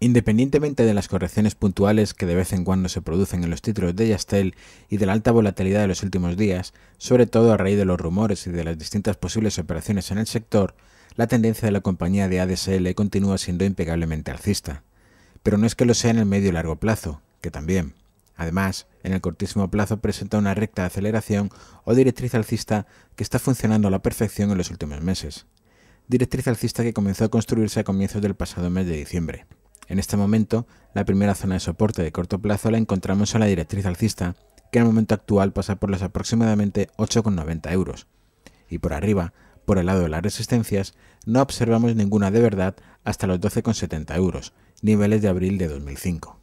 Independientemente de las correcciones puntuales que de vez en cuando se producen en los títulos de Yastel y de la alta volatilidad de los últimos días, sobre todo a raíz de los rumores y de las distintas posibles operaciones en el sector, la tendencia de la compañía de ADSL continúa siendo impecablemente alcista. Pero no es que lo sea en el medio y largo plazo, que también. Además, en el cortísimo plazo presenta una recta de aceleración o directriz alcista que está funcionando a la perfección en los últimos meses. Directriz alcista que comenzó a construirse a comienzos del pasado mes de diciembre. En este momento, la primera zona de soporte de corto plazo la encontramos en la directriz alcista, que en el momento actual pasa por los aproximadamente 8,90 euros. Y por arriba, por el lado de las resistencias, no observamos ninguna de verdad hasta los 12,70 euros, niveles de abril de 2005.